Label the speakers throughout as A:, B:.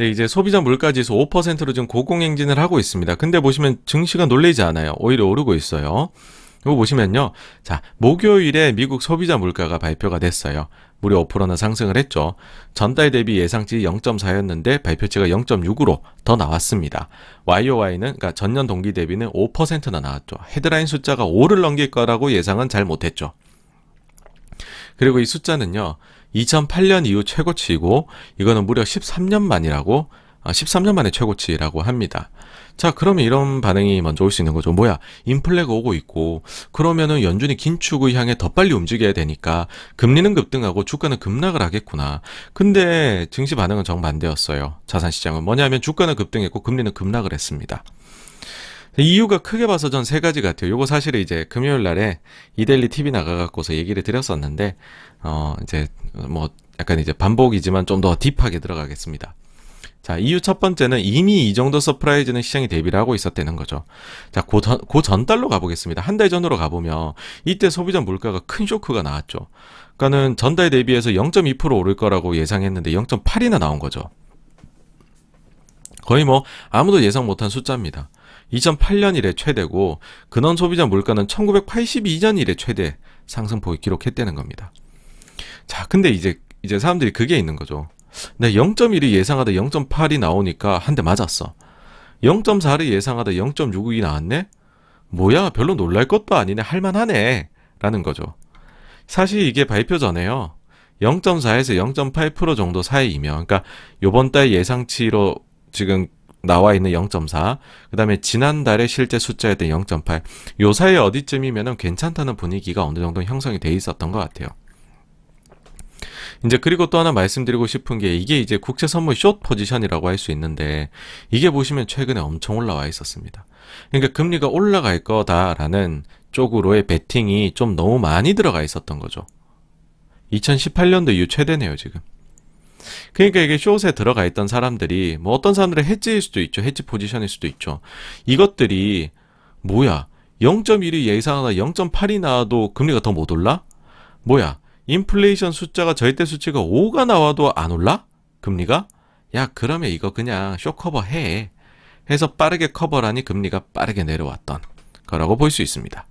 A: 네, 이제 소비자 물가지수 5%로 지금 고공행진을 하고 있습니다. 근데 보시면 증시가 놀래지 않아요. 오히려 오르고 있어요. 이거 보시면요. 자, 목요일에 미국 소비자 물가가 발표가 됐어요. 무려 5%나 상승을 했죠. 전달 대비 예상치 0.4였는데 발표치가 0.6으로 더 나왔습니다. YOY는 그러니까 전년 동기 대비는 5%나 나왔죠. 헤드라인 숫자가 5를 넘길 거라고 예상은 잘 못했죠. 그리고 이 숫자는요. 2008년 이후 최고치이고 이거는 무려 13년 만이라고 13년 아, 만에 최고치라고 합니다. 자, 그러면 이런 반응이 먼저 올 수 있는 거죠. 뭐야, 인플레가 오고 있고, 그러면은 연준이 긴축을 향해 더 빨리 움직여야 되니까, 금리는 급등하고 주가는 급락을 하겠구나. 근데 증시 반응은 정반대였어요. 자산시장은 뭐냐면 주가는 급등했고, 금리는 급락을 했습니다. 이유가 크게 봐서 전 세 가지 같아요. 요거 사실은 이제 금요일 날에 이델리 TV 나가갖고서 얘기를 드렸었는데, 어, 이제 뭐 약간 이제 반복이지만 좀 더 딥하게 들어가겠습니다. 자, 이유 첫 번째는 이미 이 정도 서프라이즈는 시장이 대비를 하고 있었다는 거죠. 자, 고 전달로 가보겠습니다. 한 달 전으로 가보면 이때 소비자 물가가 큰 쇼크가 나왔죠. 그러니까는 전달 대비해서 0.2% 오를 거라고 예상했는데 0.8이나 나온 거죠. 거의 뭐 아무도 예상 못한 숫자입니다. 2008년 이래 최대고 근원 소비자 물가는 1982년 이래 최대 상승폭을 기록했다는 겁니다. 자, 근데 이제 이제 사람들이 그게 있는 거죠. 내 0.1이 예상하다 0.8이 나오니까 한 대 맞았어. 0.4를 예상하다 0.6이 나왔네? 뭐야, 별로 놀랄 것도 아니네. 할만하네. 라는 거죠. 사실 이게 발표 전에요. 0.4에서 0.8% 정도 사이이면, 그러니까 요번 달 예상치로 지금 나와 있는 0.4, 그 다음에 지난달에 실제 숫자였던 0.8, 요 사이 어디쯤이면은 괜찮다는 분위기가 어느 정도 형성이 돼 있었던 것 같아요. 이제 그리고 또 하나 말씀드리고 싶은 게 이게 이제 국채 선물 숏 포지션이라고 할 수 있는데 이게 보시면 최근에 엄청 올라와 있었습니다. 그러니까 금리가 올라갈 거다라는 쪽으로의 베팅이 좀 너무 많이 들어가 있었던 거죠. 2018년도 이후 최대네요, 지금. 그러니까 이게 숏에 들어가 있던 사람들이 뭐 어떤 사람들의 헤지일 수도 있죠. 헤지 포지션일 수도 있죠. 이것들이 뭐야? 0.1이 예상하나 0.8이 나와도 금리가 더 못 올라? 뭐야? 인플레이션 숫자가 절대 수치가 5가 나와도 안 올라? 금리가? 야, 그러면 이거 그냥 쇼 커버 해. 해서 빠르게 커버라니 금리가 빠르게 내려왔던 거라고 볼 수 있습니다.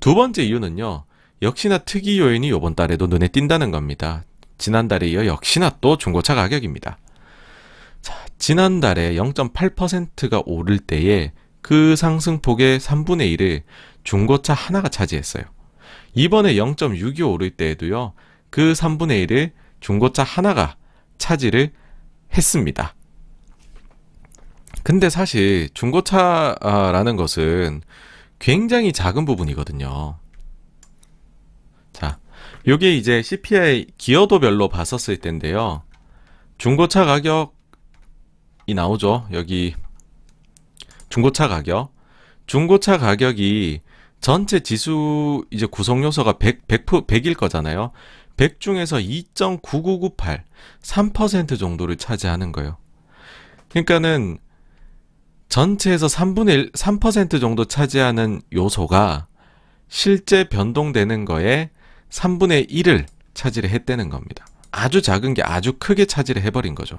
A: 두 번째 이유는요. 역시나 특이 요인이 요번 달에도 눈에 띈다는 겁니다. 지난달에 이어 역시나 또 중고차 가격입니다. 자, 지난달에 0.8%가 오를 때에 그 상승폭의 3분의 1을 중고차 하나가 차지했어요. 이번에 0.6이 오를 때에도요, 그 3분의 1을 중고차 하나가 차지를 했습니다. 근데 사실 중고차라는 것은 굉장히 작은 부분이거든요. 자, 요게 이제 CPI 기여도별로 봤었을 텐데요. 중고차 가격이 나오죠. 여기 중고차 가격. 중고차 가격이 전체 지수 이제 구성 요소가 100, 100, 100일 거잖아요. 100 중에서 2.9998, 3% 정도를 차지하는 거예요. 그러니까는 전체에서 3분의 1, 3% 정도 차지하는 요소가 실제 변동되는 거에 3분의 1을 차지를 했다는 겁니다. 아주 작은 게 아주 크게 차지를 해버린 거죠.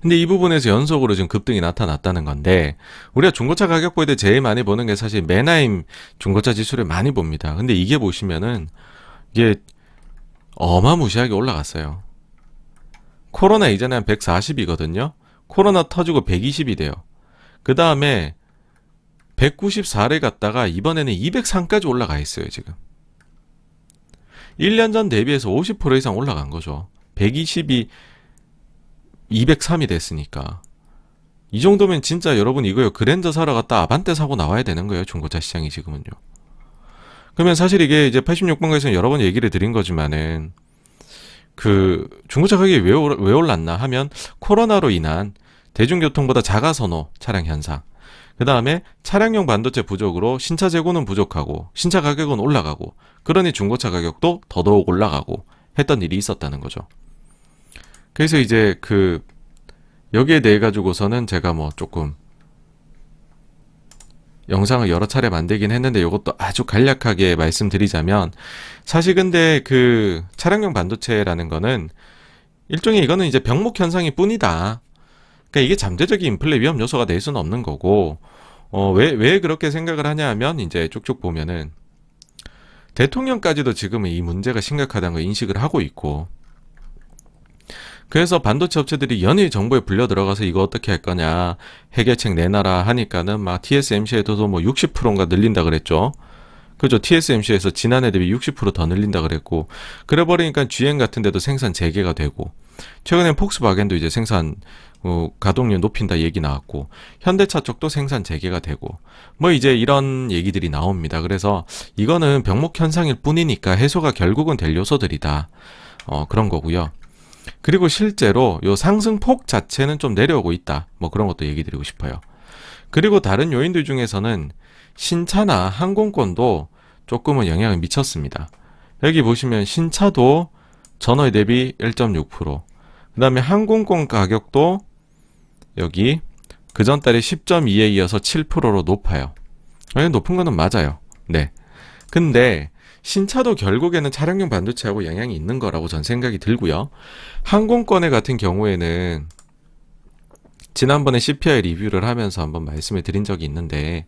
A: 근데 이 부분에서 연속으로 지금 급등이 나타났다는 건데 우리가 중고차 가격 볼때 제일 많이 보는 게 사실 메나임 중고차 지수를 많이 봅니다. 근데 이게 보시면은 이게 어마무시하게 올라갔어요. 코로나 이전에 한 140이거든요. 코로나 터지고 120이 돼요. 그 다음에 194를 갔다가 이번에는 203까지 올라가 있어요, 지금. 1년 전 대비해서 50% 이상 올라간 거죠. 120이 203이 됐으니까. 이 정도면 진짜 여러분 이거요. 그랜저 사러 갔다 아반떼 사고 나와야 되는 거예요. 중고차 시장이 지금은요. 그러면 사실 이게 이제 86번가에서는 여러 번 얘기를 드린 거지만은 그 중고차 가격이 왜, 왜 올랐나 하면 코로나로 인한 대중교통보다 자가선호 차량 현상 그 다음에 차량용 반도체 부족으로 신차 재고는 부족하고 신차 가격은 올라가고 그러니 중고차 가격도 더더욱 올라가고 했던 일이 있었다는 거죠. 그래서 이제 그 여기에 대해 가지고서는 제가 뭐 조금 영상을 여러 차례 만들긴 했는데 이것도 아주 간략하게 말씀드리자면 사실 근데 그 차량용 반도체라는 거는 일종의 이거는 이제 병목 현상이 뿐이다. 그러니까 이게 잠재적인 인플레 위험 요소가 될 수는 없는 거고 어왜왜 왜 그렇게 생각을 하냐면 이제 쭉쭉 보면은 대통령까지도 지금은 이 문제가 심각하다는 걸 인식을 하고 있고 그래서 반도체 업체들이 연일 정부에 불려 들어가서 이거 어떻게 할 거냐 해결책 내놔라 하니까는 막 t s m c 에도뭐 60%인가 늘린다 그랬죠. 그죠. TSMC에서 지난해 대비 60%더 늘린다 그랬고 그래 버리니까 GM 같은 데도 생산 재개가 되고 최근에 폭스바겐도 이제 생산 어, 가동률 높인다 얘기 나왔고 현대차 쪽도 생산 재개가 되고 뭐 이제 이런 얘기들이 나옵니다. 그래서 이거는 병목 현상일 뿐이니까 해소가 결국은 될 요소들이다. 어, 그런 거고요. 그리고 실제로 요 상승폭 자체는 좀 내려오고 있다. 뭐 그런 것도 얘기 드리고 싶어요. 그리고 다른 요인들 중에서는 신차나 항공권도 조금은 영향을 미쳤습니다. 여기 보시면 신차도 전월 대비 1.6%, 그 다음에 항공권 가격도 여기 그 전 달에 10.2에 이어서 7%로 높아요. 높은 거는 맞아요. 네. 근데 신차도 결국에는 차량용 반도체하고 영향이 있는 거라고 전 생각이 들고요. 항공권의 같은 경우에는 지난번에 CPI 리뷰를 하면서 한번 말씀을 드린 적이 있는데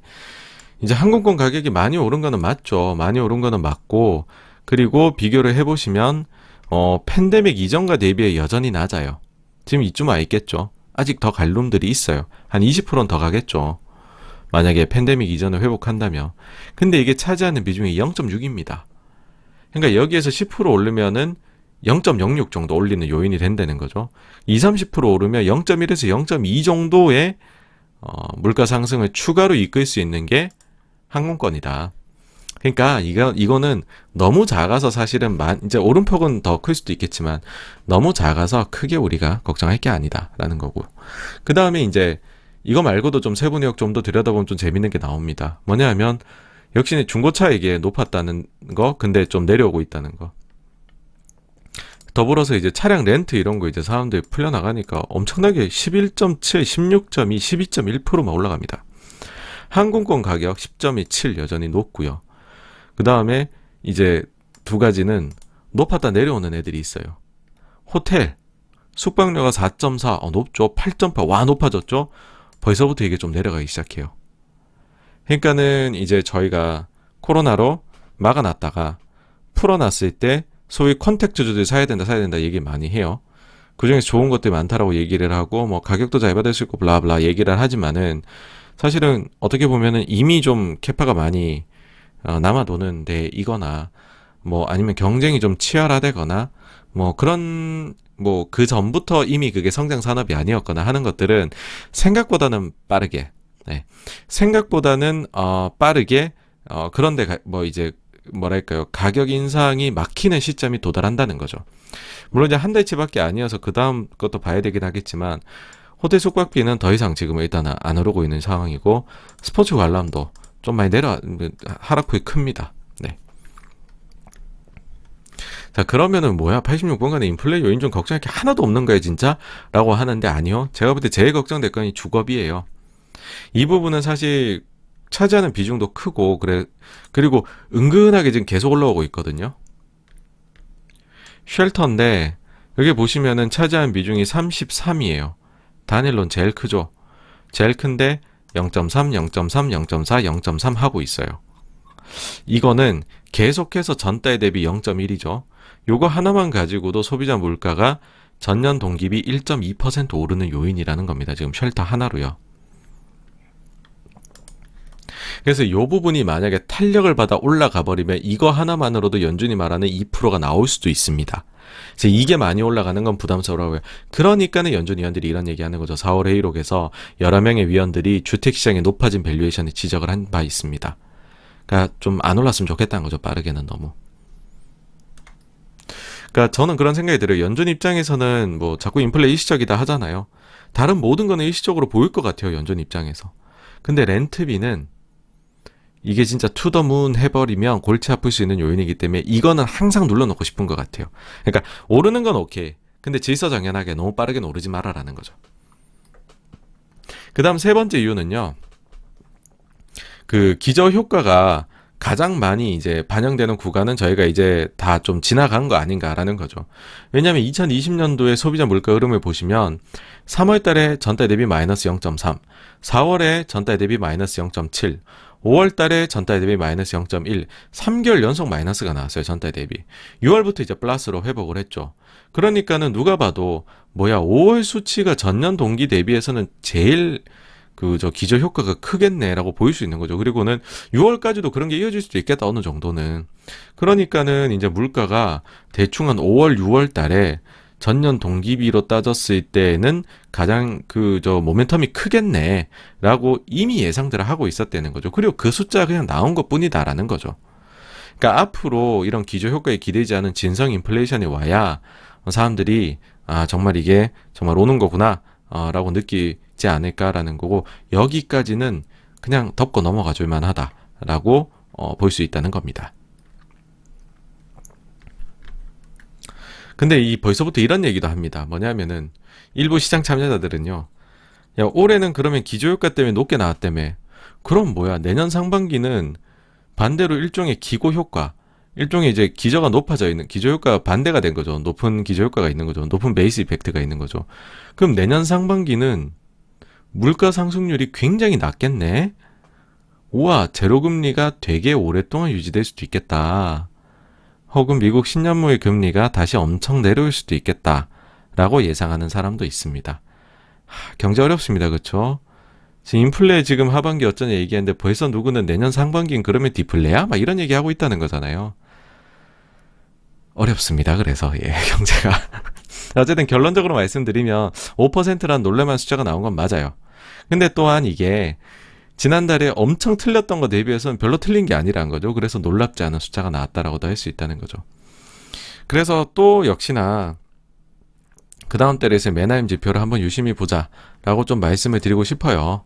A: 이제 항공권 가격이 많이 오른 거는 맞죠. 많이 오른 거는 맞고 그리고 비교를 해보시면 어 팬데믹 이전과 대비해 여전히 낮아요. 지금 이쯤 와 있겠죠. 아직 더 갈 놈들이 있어요. 한 20%는 더 가겠죠. 만약에 팬데믹 이전을 회복한다면. 근데 이게 차지하는 비중이 0.6입니다. 그러니까 여기에서 10% 오르면은 0.06 정도 올리는 요인이 된다는 거죠. 20, 30% 오르면 0.1에서 0.2 정도의 어, 물가 상승을 추가로 이끌 수 있는 게 항공권이다. 그러니까 이거 이거는 너무 작아서 사실은 만 이제 오른폭은 더 클 수도 있겠지만 너무 작아서 크게 우리가 걱정할 게 아니다라는 거고 그 다음에 이제 이거 말고도 좀 세분의역 좀 더 들여다보면 좀 재밌는 게 나옵니다. 뭐냐면 역시 중고차 이게 높았다는 거 근데 좀 내려오고 있다는 거 더불어서 이제 차량 렌트 이런 거 이제 사람들이 풀려나가니까 엄청나게 11.7, 16.2, 12.1%만 올라갑니다. 항공권 가격 10.27 여전히 높고요. 그 다음에 이제 두 가지는 높았다 내려오는 애들이 있어요. 호텔, 숙박료가 4.4, 어, 높죠. 8.8, 와, 높아졌죠. 벌써부터 이게 좀 내려가기 시작해요. 그러니까는 이제 저희가 코로나로 막아놨다가 풀어놨을 때 소위 컨택트주들 사야 된다, 사야 된다 얘기 많이 해요. 그중에 좋은 것들 이 많다라고 얘기를 하고 뭐 가격도 잘 받을 수 있고 블라블라 얘기를 하지만은 사실은 어떻게 보면은 이미 좀 캐파가 많이 어, 남아도는 데이거나 뭐 아니면 경쟁이 좀 치열하다거나 뭐 그런 뭐 그 전부터 이미 그게 성장 산업이 아니었거나 하는 것들은 생각보다는 빠르게 네. 생각보다는 어 빠르게 어 그런데 가, 뭐 이제 뭐랄까요 가격 인상이 막히는 시점이 도달한다는 거죠. 물론 이제 한 달치밖에 아니어서 그 다음 것도 봐야 되긴 하겠지만 호텔 숙박비는 더 이상 지금 일단안 오르고 있는 상황이고 스포츠 관람도 좀 많이 내려 하락폭이 큽니다. 네. 자 그러면은 뭐야 8 6분간의 인플레 요인 좀 걱정할 게 하나도 없는 거예요 진짜? 라고 하는데 아니요 제가 볼 때 제일 걱정될 건 이 주거비예요 이 부분은 사실 차지하는 비중도 크고 그래 그리고 은근하게 지금 계속 올라오고 있거든요 쉘터인데 여기 보시면은 차지하는 비중이 33이에요 단일론 제일 크죠 제일 큰데 0.3, 0.3, 0.4, 0.3 하고 있어요. 이거는 계속해서 전달 대비 0.1이죠. 요거 하나만 가지고도 소비자 물가가 전년 동기비 1.2% 오르는 요인이라는 겁니다. 지금 쉘터 하나로요. 그래서 이 부분이 만약에 탄력을 받아 올라가 버리면 이거 하나만으로도 연준이 말하는 2%가 나올 수도 있습니다. 이제 이게 많이 올라가는 건 부담스러워요. 그러니까는 연준 위원들이 이런 얘기하는 거죠. 4월 회의록에서 여러 명의 위원들이 주택시장의 높아진 밸류에이션에 지적을 한 바 있습니다. 그러니까 좀 안 올랐으면 좋겠다는 거죠. 빠르게는 너무. 그러니까 저는 그런 생각이 들어요. 연준 입장에서는 뭐 자꾸 인플레 일시적이다 하잖아요. 다른 모든 거는 일시적으로 보일 것 같아요. 연준 입장에서. 근데 렌트비는 이게 진짜 투더문 해버리면 골치 아플 수 있는 요인이기 때문에 이거는 항상 눌러놓고 싶은 것 같아요. 그러니까 오르는 건 오케이. 근데 질서정연하게 너무 빠르게 오르지 말아라는 거죠. 그 다음 세 번째 이유는요. 그 기저 효과가 가장 많이 이제 반영되는 구간은 저희가 이제 다 좀 지나간 거 아닌가라는 거죠. 왜냐하면 2020년도에 소비자 물가 흐름을 보시면 3월 달에 전달 대비 마이너스 0.3, 4월에 전달 대비 마이너스 0.7, 5월 달에 전달 대비 마이너스 0.1, 3개월 연속 마이너스가 나왔어요. 전달 대비. 6월부터 이제 플러스로 회복을 했죠. 그러니까는 누가 봐도 뭐야 5월 수치가 전년 동기 대비해서는 제일 그 저 기저 효과가 크겠네라고 보일 수 있는 거죠. 그리고는 6월까지도 그런 게 이어질 수도 있겠다 어느 정도는. 그러니까는 이제 물가가 대충 한 5월, 6월 달에 전년 동기비로 따졌을 때는 에 가장 그 저 모멘텀이 크겠네라고 이미 예상들을 하고 있었다는 거죠. 그리고 그 숫자가 그냥 나온 것뿐이다라는 거죠. 그러니까 앞으로 이런 기조 효과에 기대지 않은 진성 인플레이션이 와야 사람들이 아 정말 이게 정말 오는 거구나 어, 라고 느끼지 않을까라는 거고 여기까지는 그냥 덮고 넘어가 줄 만하다라고 어, 볼 수 있다는 겁니다. 근데 이 벌써부터 이런 얘기도 합니다. 뭐냐면은 일부 시장 참여자들은요. 야, 올해는 그러면 기조효과 때문에 높게 나왔다며. 그럼 뭐야? 내년 상반기는 반대로 일종의 기고 효과, 일종의 이제 기저가 높아져 있는 기저 효과가 반대가 된 거죠. 높은 기저 효과가 있는 거죠. 높은 베이스 이펙트가 있는 거죠. 그럼 내년 상반기는 물가 상승률이 굉장히 낮겠네. 우와, 제로 금리가 되게 오랫동안 유지될 수도 있겠다. 혹은 미국 10년무의 금리가 다시 엄청 내려올 수도 있겠다라고 예상하는 사람도 있습니다. 하, 경제 어렵습니다. 그렇죠? 지금 인플레 지금 하반기 어쩌냐 얘기했는데 벌써 누구는 내년 상반기인 그러면 디플레야? 막 이런 얘기하고 있다는 거잖아요. 어렵습니다. 그래서 예, 경제가 어쨌든 결론적으로 말씀드리면 5라는 놀래만 숫자가 나온 건 맞아요. 근데 또한 이게 지난달에 엄청 틀렸던 것 대비해서는 별로 틀린 게아니라는 거죠. 그래서 놀랍지 않은 숫자가 나왔다라고도 할 수 있다는 거죠. 그래서 또 역시나 그 다음 달에 이제 매나임 지표를 한번 유심히 보자라고 좀 말씀을 드리고 싶어요.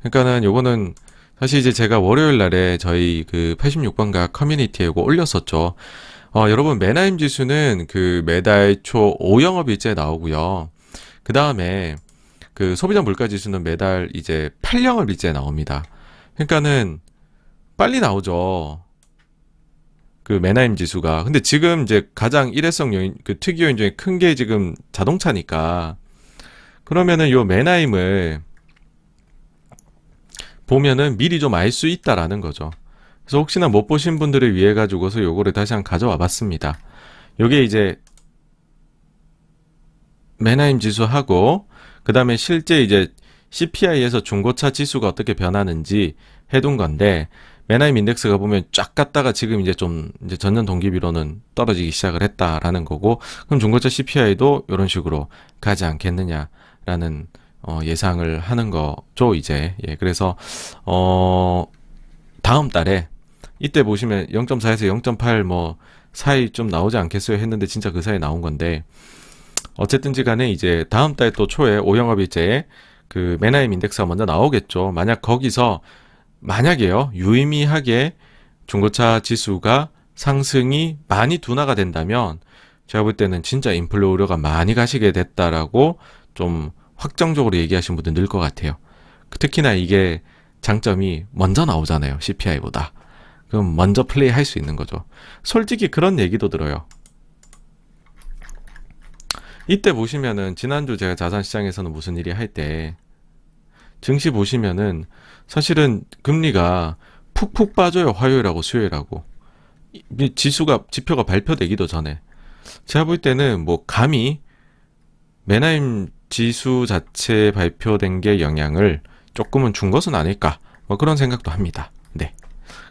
A: 그러니까는 요거는 사실 이제 제가 월요일 날에 저희 그 86번가 커뮤니티에 고 올렸었죠. 어, 여러분 매나임 지수는 그 매달 초 5영업 일제 나오고요. 그 다음에 그 소비자 물가 지수는 매달 이제 8년을 빚제 나옵니다. 그러니까는 빨리 나오죠. 그 메나임 지수가. 근데 지금 이제 가장 일회성 요인 그 특이 요인 중에 큰 게 지금 자동차니까 그러면은 요 메나임을 보면은 미리 좀 알 수 있다라는 거죠. 그래서 혹시나 못 보신 분들을 위해 가지고서 요거를 다시 한번 가져와 봤습니다. 요게 이제 메나임 지수하고 그 다음에 실제 이제 CPI에서 중고차 지수가 어떻게 변하는지 해둔 건데 맨하임 인덱스가 보면 쫙 갔다가 지금 이제 좀 이제 전년 동기비로는 떨어지기 시작을 했다라는 거고 그럼 중고차 CPI도 이런 식으로 가지 않겠느냐라는 어, 예상을 하는 거죠 이제 예 그래서 어 다음 달에 이때 보시면 0.4에서 0.8 뭐 사이 좀 나오지 않겠어요 했는데 진짜 그 사이 나온 건데 어쨌든지 간에 이제 다음 달또 초에 오영업일제 에그 메나임 인덱스가 먼저 나오겠죠. 만약 거기서 만약에요 유의미하게 중고차 지수가 상승이 많이 둔화가 된다면 제가 볼 때는 진짜 인플루 우려가 많이 가시게 됐다라고 좀 확정적으로 얘기하신 분들 늘 것 같아요. 특히나 이게 장점이 먼저 나오잖아요. CPI보다. 그럼 먼저 플레이할 수 있는 거죠. 솔직히 그런 얘기도 들어요. 이때 보시면은 지난주 제가 자산시장에서는 무슨 일이 할 때 증시 보시면은 사실은 금리가 푹푹 빠져요 화요일하고 수요일하고 지수가 지표가 발표되기도 전에 제가 볼 때는 뭐 감히 메나임 지수 자체 발표된 게 영향을 조금은 준 것은 아닐까 뭐 그런 생각도 합니다. 네.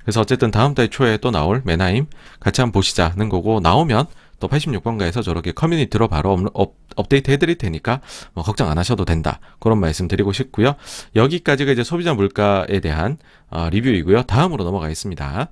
A: 그래서 어쨌든 다음 달 초에 또 나올 메나임 같이 한번 보시자는 거고 나오면 또 86번가에서 저렇게 커뮤니티로 바로 업, 데이트 해드릴 테니까 뭐 걱정 안 하셔도 된다. 그런 말씀 드리고 싶고요. 여기까지가 이제 소비자 물가에 대한 어, 리뷰이고요. 다음으로 넘어가겠습니다.